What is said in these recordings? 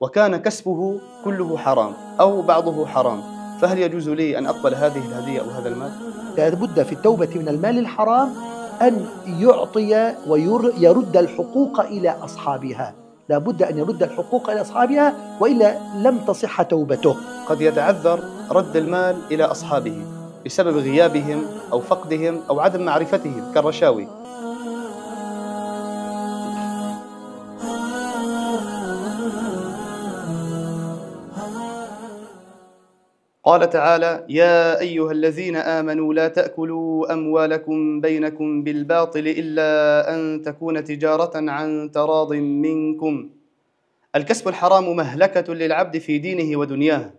وكان كسبه كله حرام أو بعضه حرام فهل يجوز لي أن أقبل هذه الهدية أو هذا المال؟ لابد في التوبة من المال الحرام أن يعطي ويرد الحقوق إلى أصحابها لابد أن يرد الحقوق إلى أصحابها وإلا لم تصح توبته قد يتعذر رد المال إلى أصحابه بسبب غيابهم أو فقدهم أو عدم معرفتهم كالرشاوي قال تعالى يا ايها الذين امنوا لا تاكلوا اموالكم بينكم بالباطل الا ان تكون تجاره عن تراض منكم الكسب الحرام مهلكه للعبد في دينه ودنياه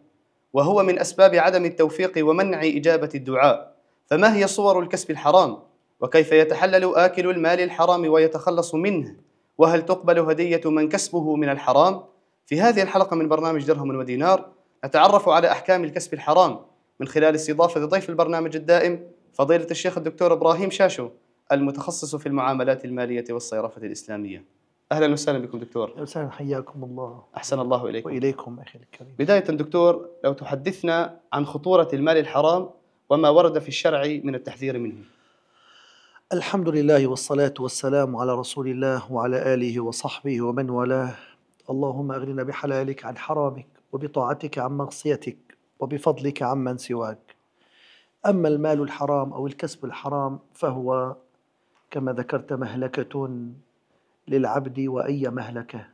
وهو من اسباب عدم التوفيق ومنع اجابه الدعاء فما هي صور الكسب الحرام وكيف يتحلل اكل المال الحرام ويتخلص منه وهل تقبل هديه من كسبه من الحرام في هذه الحلقه من برنامج درهم ودينار نتعرف على أحكام الكسب الحرام من خلال استضافة ضيف البرنامج الدائم فضيلة الشيخ الدكتور إبراهيم شاشو المتخصص في المعاملات المالية والصرافة الإسلامية أهلا وسهلا بكم دكتور أهلا وسهلا حياكم الله أحسن الله إليكم وإليكم أخي الكريم بداية دكتور لو تحدثنا عن خطورة المال الحرام وما ورد في الشرع من التحذير منه الحمد لله والصلاة والسلام على رسول الله وعلى آله وصحبه ومن والاه اللهم أغننا بحلالك عن حرامك وبطاعتك عن معصيتك وبفضلك عمن سواك أما المال الحرام أو الكسب الحرام فهو كما ذكرت مهلكة للعبد وأي مهلكة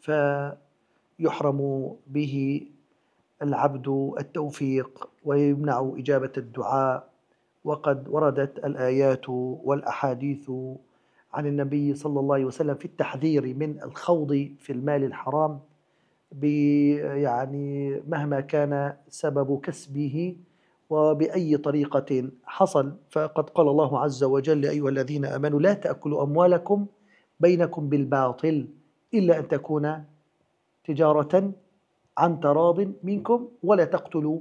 فيحرم به العبد التوفيق ويمنع إجابة الدعاء وقد وردت الآيات والأحاديث عن النبي صلى الله عليه وسلم في التحذير من الخوض في المال الحرام يعني مهما كان سبب كسبه وبأي طريقة حصل فقد قال الله عز وجل أيها الذين أمنوا لا تأكلوا أموالكم بينكم بالباطل إلا أن تكون تجارة عن تراض منكم ولا تقتلوا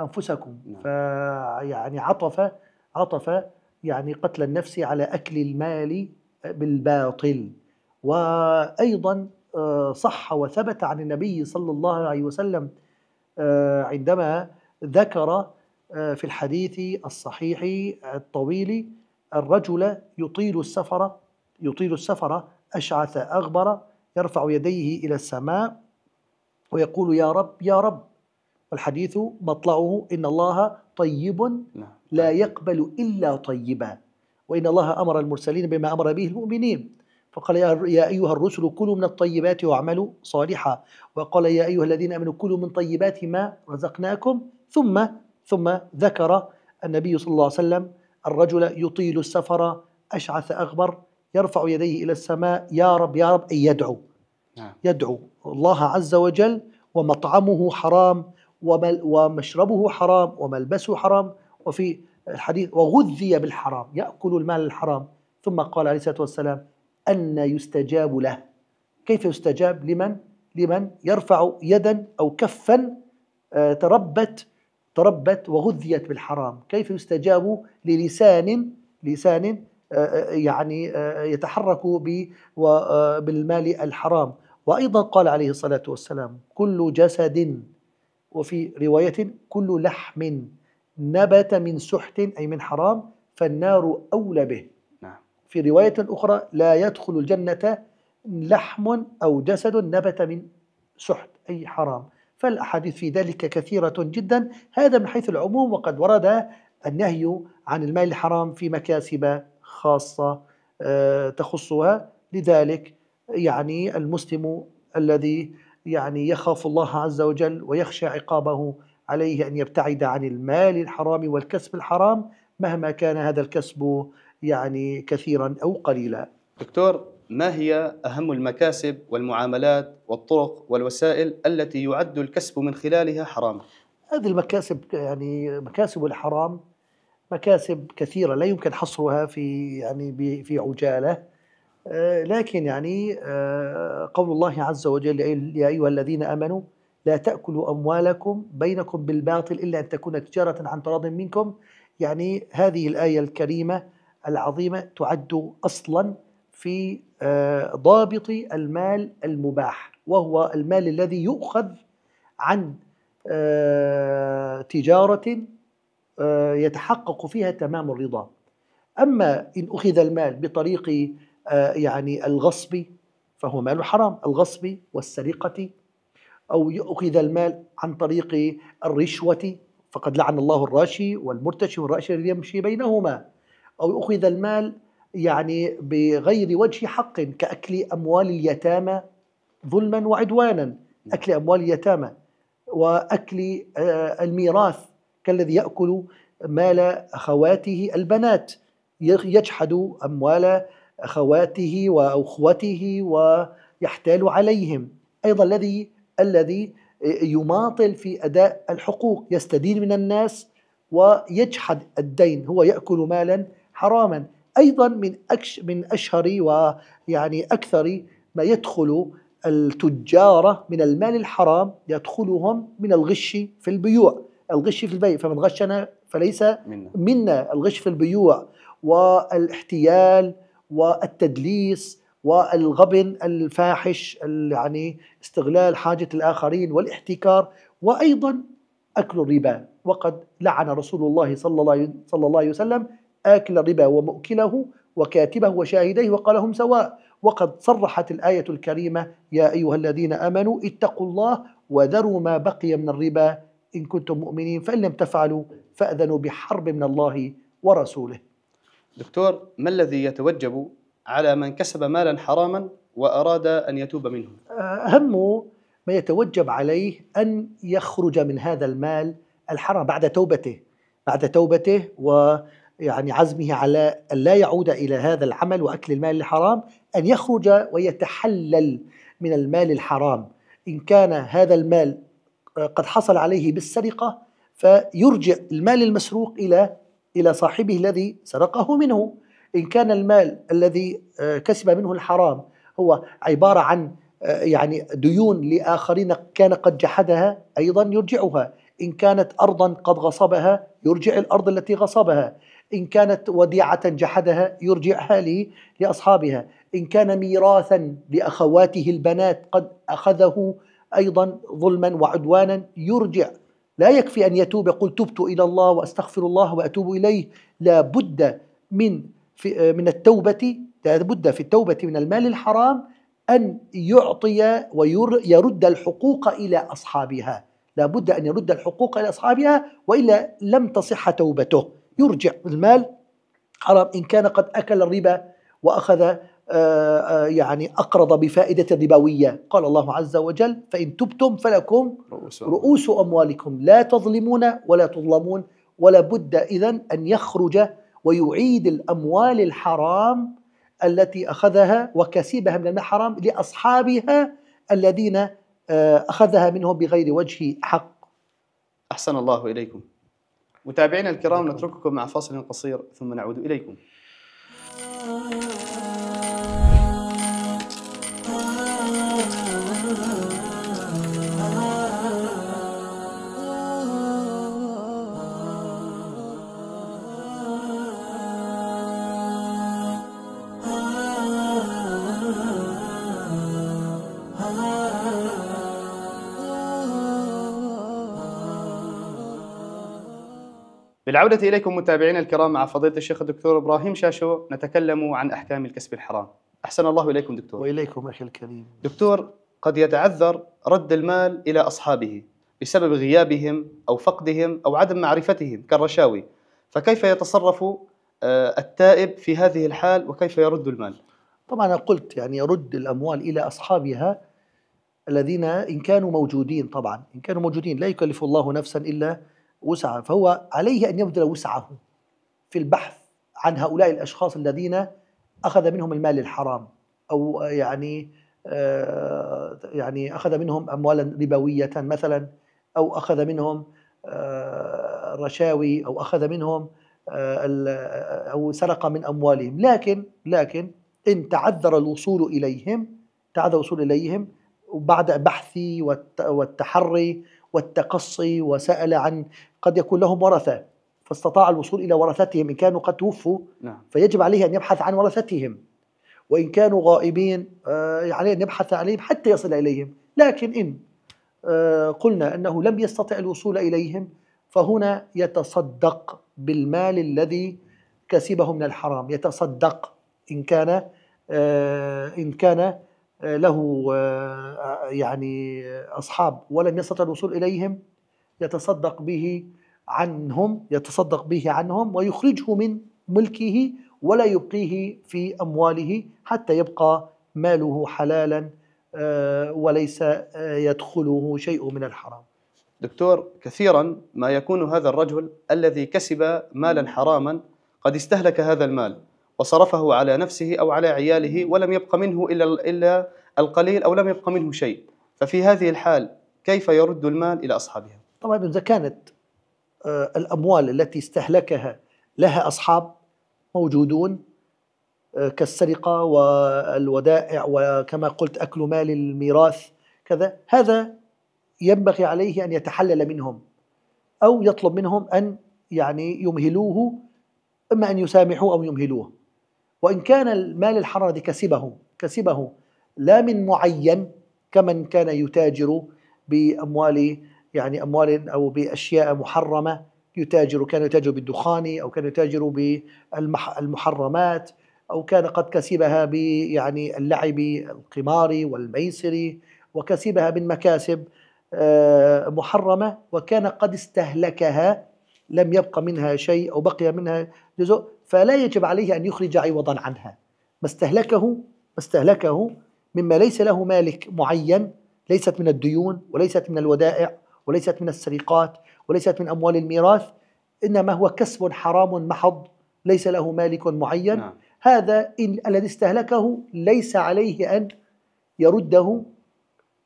أنفسكم نعم. فيعني عطف عطف يعني قتل النفس على أكل المال بالباطل وأيضا آه، صح وثبت عن النبي صلى الله عليه وسلم آه، عندما ذكر آه، في الحديث الصحيح الطويل الرجل يطيل السفر يطيل السفر أشعث أغبر يرفع يديه إلى السماء ويقول يا رب يا رب والحديث مطلعه إن الله طيب نعم. لا يقبل إلا طيبا وإن الله أمر المرسلين بما أمر به المؤمنين فقال يا أيها الرسل كلوا من الطيبات واعملوا صالحا وقال يا أيها الذين آمنوا كلوا من طيبات ما رزقناكم ثم ثم ذكر النبي صلى الله عليه وسلم الرجل يطيل السفر أشعث أغبر يرفع يديه إلى السماء يا رب يا رب أي يدعو نعم. يدعو الله عز وجل ومطعمه حرام ومشربه حرام وملبسه حرام وفي الحديث وغذي بالحرام يأكل المال الحرام ثم قال عليه الصلاة والسلام أن يستجاب له كيف يستجاب لمن لمن يرفع يدا أو كفا آه، تربت تربت وغذيت بالحرام كيف يستجاب للسان لسان آه، آه، يعني يتحرك بالمال الحرام وأيضا قال عليه الصلاة والسلام كل جسد وفي رواية كل لحم نبت من سحت أي من حرام فالنار أولى به في رواية أخرى لا يدخل الجنة لحم أو جسد نبت من سحت أي حرام فالأحاديث في ذلك كثيرة جدا هذا من حيث العموم وقد ورد النهي عن المال الحرام في مكاسب خاصة آه، تخصها لذلك يعني المسلم الذي يعني يخاف الله عز وجل ويخشى عقابه عليه أن يبتعد عن المال الحرام والكسب الحرام مهما كان هذا الكسب يعني كثيرا او قليلا. دكتور ما هي اهم المكاسب والمعاملات والطرق والوسائل التي يعد الكسب من خلالها حراما؟ هذه المكاسب يعني مكاسب الحرام مكاسب كثيره لا يمكن حصرها في يعني في عجاله آه، لكن يعني آه، قول الله عز وجل يا ايها الذين امنوا لا تاكلوا اموالكم بينكم بالباطل الا ان تكون تجاره عن تراض منكم يعني هذه الايه الكريمه العظيمة تعد أصلا في آه، ضابط المال المباح وهو المال الذي يؤخذ عن آه، تجارة آه، يتحقق فيها تمام الرضا أما إن أخذ المال بطريق يعني الغصب فهو مال حرام الغصب والسرقة أو يؤخذ المال عن طريق الرشوة فقد لعن الله الراشي والمرتشي والراشي الذي يمشي بينهما أو أخذ المال يعني بغير وجه حق كأكل أموال اليتامى ظلما وعدوانا نعم. أكل أموال اليتامى وأكل آه، الميراث كالذي يأكل مال أخواته البنات يجحد أموال أخواته وأخوته ويحتال عليهم أيضا الذي الذي آه، يماطل في أداء الحقوق يستدين من الناس ويجحد الدين هو يأكل مالا حراما ايضا من أكش من اشهر ويعني اكثر ما يدخل التجار من المال الحرام يدخلهم من الغش في البيوع الغش في البيع فمن غشنا فليس منا, منا الغش في البيوع والاحتيال والتدليس والغبن الفاحش يعني استغلال حاجة الآخرين والاحتكار وأيضا أكل الربا وقد لعن رسول الله صلى الله, صلى الله عليه وسلم آكل الربا ومؤكله وكاتبه وشاهديه وقال هم سواء وقد صرحت الآية الكريمة يا أيها الذين آمنوا اتقوا الله وذروا ما بقي من الربا إن كنتم مؤمنين فإن لم تفعلوا فأذنوا بحرب من الله ورسوله دكتور ما الذي يتوجب على من كسب مالا حراما وأراد أن يتوب منه أهم ما يتوجب عليه أن يخرج من هذا المال الحرام بعد توبته بعد توبته و يعني عزمه على أن لا يعود إلى هذا العمل وأكل المال الحرام أن يخرج ويتحلل من المال الحرام إن كان هذا المال آه، قد حصل عليه بالسرقة فيرجع المال المسروق إلى إلى صاحبه الذي سرقه منه إن كان المال الذي آه، كسب منه الحرام هو عبارة عن آه، يعني ديون لآخرين كان قد جحدها أيضا يرجعها إن كانت أرضا قد غصبها يرجع الأرض التي غصبها إن كانت وديعة جحدها يرجعها لي لأصحابها إن كان ميراثا لأخواته البنات قد أخذه أيضا ظلما وعدوانا يرجع لا يكفي أن يتوب يقول تبت إلى الله وأستغفر الله وأتوب إليه لا بد من في من التوبة لا بد في التوبة من المال الحرام أن يعطي ويرد الحقوق إلى أصحابها لا بد أن يرد الحقوق إلى أصحابها وإلا لم تصح توبته يرجع المال حرام إن كان قد أكل الربا وأخذ آه، آه، يعني أقرض بفائدة ربوية قال الله عز وجل فإن تبتم فلكم رؤوس, رؤوس أموالكم لا تظلمون ولا تظلمون ولا بد إذا أن يخرج ويعيد الأموال الحرام التي أخذها وكسبها من الحرام لأصحابها الذين آه، أخذها منهم بغير وجه حق أحسن الله إليكم متابعينا الكرام نترككم مع فاصل قصير ثم نعود إليكم. بالعودة إليكم متابعينا الكرام مع فضيلة الشيخ الدكتور إبراهيم شاشو نتكلم عن أحكام الكسب الحرام أحسن الله إليكم دكتور وإليكم أخي الكريم دكتور قد يتعذر رد المال إلى أصحابه بسبب غيابهم أو فقدهم أو عدم معرفتهم كالرشاوي فكيف يتصرف آه، التائب في هذه الحال وكيف يرد المال طبعا أنا قلت يعني يرد الأموال إلى أصحابها الذين إن كانوا موجودين طبعا إن كانوا موجودين لا يكلف الله نفسا إلا وسعا فهو عليه أن يبذل وسعه في البحث عن هؤلاء الأشخاص الذين أخذ منهم المال الحرام أو يعني آه، يعني أخذ منهم أموالا ربوية مثلا أو أخذ منهم آه، رشاوي أو أخذ منهم آه، أو سرق من أموالهم لكن لكن إن تعذر الوصول إليهم تعذر الوصول إليهم بعد بحثي والتحري والتقصي وسأل عن قد يكون لهم ورثة فاستطاع الوصول إلى ورثتهم إن كانوا قد توفوا نعم. فيجب عليه أن يبحث عن ورثتهم وإن كانوا غائبين عليه آه، يعني أن يبحث عليهم حتى يصل إليهم لكن إن آه، قلنا أنه لم يستطع الوصول إليهم فهنا يتصدق بالمال الذي كسبه من الحرام يتصدق إن كان آه، إن كان له آه، يعني أصحاب ولم يستطع الوصول إليهم يتصدق به عنهم يتصدق به عنهم ويخرجه من ملكه ولا يبقيه في أمواله حتى يبقى ماله حلالا آه، وليس آه، يدخله شيء من الحرام دكتور كثيرا ما يكون هذا الرجل الذي كسب مالا حراما قد استهلك هذا المال وصرفه على نفسه أو على عياله ولم يبق منه إلا إلا القليل أو لم يبق منه شيء ففي هذه الحال كيف يرد المال إلى أصحابها طبعا إذا كانت آه، الأموال التي استهلكها لها أصحاب موجودون آه، كالسرقة والودائع وكما قلت أكل مال الميراث كذا هذا ينبغي عليه أن يتحلل منهم أو يطلب منهم أن يعني يمهلوه إما أن يسامحوه أو يمهلوه وإن كان المال الحرام الذي كسبه كسبه لا من معين كمن كان يتاجر بأموال يعني أموال أو بأشياء محرمة يتاجر كان يتاجر بالدخان أو كان يتاجر بالمحرمات أو كان قد كسبها يعني اللعب القمار والميسر وكسبها من مكاسب آه، محرمة وكان قد استهلكها لم يبق منها شيء أو بقي منها جزء فلا يجب عليه أن يخرج عوضا عنها ما استهلكه ما استهلكه مما ليس له مالك معين ليست من الديون وليست من الودائع وليست من السرقات وليست من أموال الميراث إنما هو كسب حرام محض ليس له مالك معين نعم. هذا إن الذي استهلكه ليس عليه أن يرده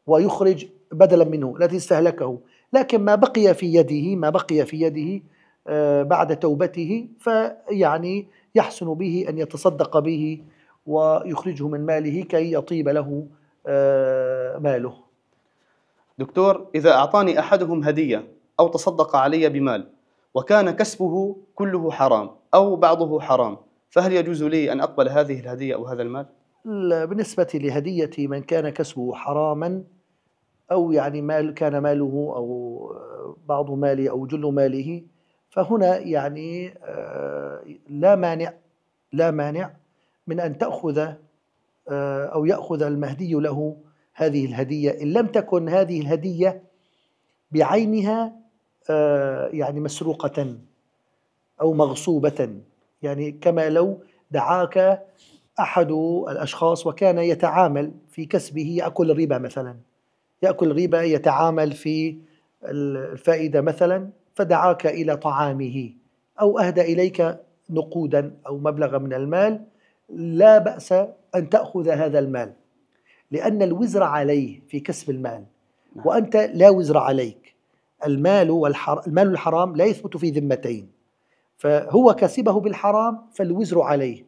ويخرج بدلا منه الذي استهلكه لكن ما بقي في يده ما بقي في يده آه، بعد توبته فيعني يحسن به أن يتصدق به ويخرجه من ماله كي يطيب له آه، ماله دكتور إذا أعطاني أحدهم هدية أو تصدق علي بمال وكان كسبه كله حرام أو بعضه حرام فهل يجوز لي أن أقبل هذه الهدية أو هذا المال؟ بالنسبة لهدية من كان كسبه حراما أو يعني مال كان ماله أو آه، بعض ماله أو جل ماله فهنا يعني آه، لا مانع لا مانع من أن تأخذ آه، أو يأخذ المهدي له هذه الهدية إن لم تكن هذه الهدية بعينها آه، يعني مسروقة أو مغصوبة يعني كما لو دعاك أحد الأشخاص وكان يتعامل في كسبه يأكل الربا مثلا يأكل الربا يتعامل في الفائدة مثلا فدعاك الى طعامه او اهدى اليك نقودا او مبلغا من المال لا باس ان تاخذ هذا المال لان الوزر عليه في كسب المال نعم. وانت لا وزر عليك المال والحر... المال الحرام لا يثبت في ذمتين فهو كسبه بالحرام فالوزر عليه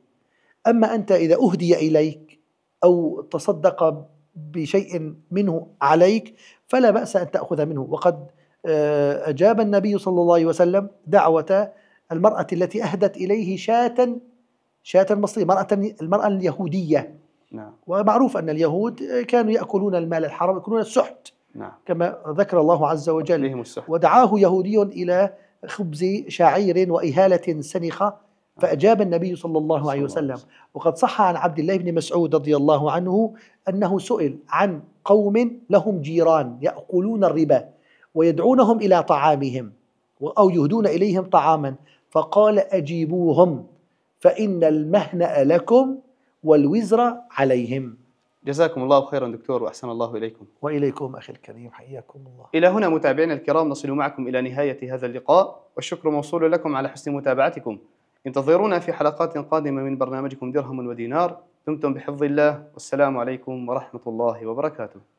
اما انت اذا اهدي اليك او تصدق بشيء منه عليك فلا باس ان تاخذ منه وقد آه، أجاب النبي صلى الله عليه وسلم دعوة المرأة التي أهدت إليه شاة شاة مصرية المرأة, المرأة اليهودية نعم. ومعروف أن اليهود كانوا يأكلون المال الحرام يأكلون السحت نعم. كما ذكر الله عز وجل ودعاه يهودي إلى خبز شعير وإهالة سنخة نعم. فأجاب النبي صلى الله عليه وسلم وقد صح عن عبد الله بن مسعود رضي الله عنه أنه سئل عن قوم لهم جيران يأكلون الربا ويدعونهم إلى طعامهم أو يهدون إليهم طعاما فقال أجيبوهم فإن المهنأ لكم والوزر عليهم جزاكم الله خيرا دكتور وأحسن الله إليكم وإليكم أخي الكريم حياكم الله إلى هنا متابعينا الكرام نصل معكم إلى نهاية هذا اللقاء والشكر موصول لكم على حسن متابعتكم انتظرونا في حلقات قادمة من برنامجكم درهم ودينار دمتم بحفظ الله والسلام عليكم ورحمة الله وبركاته